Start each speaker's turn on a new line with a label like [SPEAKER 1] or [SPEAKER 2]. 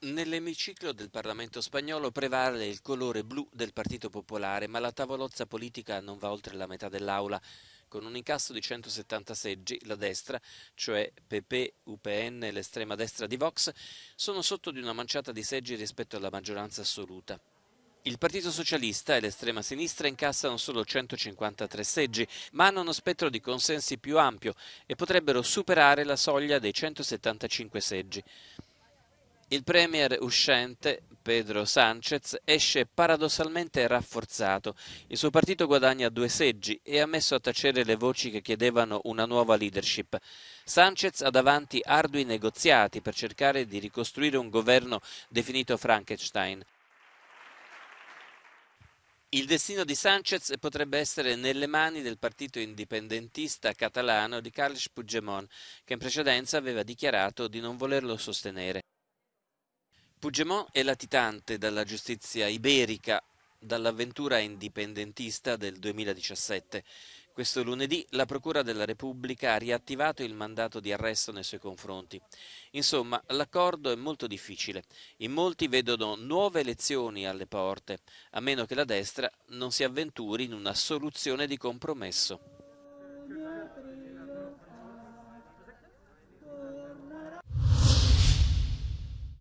[SPEAKER 1] Nell'emiciclo del Parlamento spagnolo prevale il colore blu del Partito Popolare, ma la tavolozza politica non va oltre la metà dell'aula. Con un incasso di 170 seggi, la destra, cioè PP, UPN e l'estrema destra di Vox, sono sotto di una manciata di seggi rispetto alla maggioranza assoluta. Il Partito Socialista e l'estrema sinistra incassano solo 153 seggi, ma hanno uno spettro di consensi più ampio e potrebbero superare la soglia dei 175 seggi. Il premier uscente, Pedro Sanchez, esce paradossalmente rafforzato. Il suo partito guadagna due seggi e ha messo a tacere le voci che chiedevano una nuova leadership. Sanchez ha davanti ardui negoziati per cercare di ricostruire un governo definito Frankenstein. Il destino di Sanchez potrebbe essere nelle mani del partito indipendentista catalano di Carles Puigdemont, che in precedenza aveva dichiarato di non volerlo sostenere. Puigdemont è latitante dalla giustizia iberica dall'avventura indipendentista del 2017. Questo lunedì la Procura della Repubblica ha riattivato il mandato di arresto nei suoi confronti. Insomma, l'accordo è molto difficile. In molti vedono nuove elezioni alle porte, a meno che la destra non si avventuri in una soluzione di compromesso.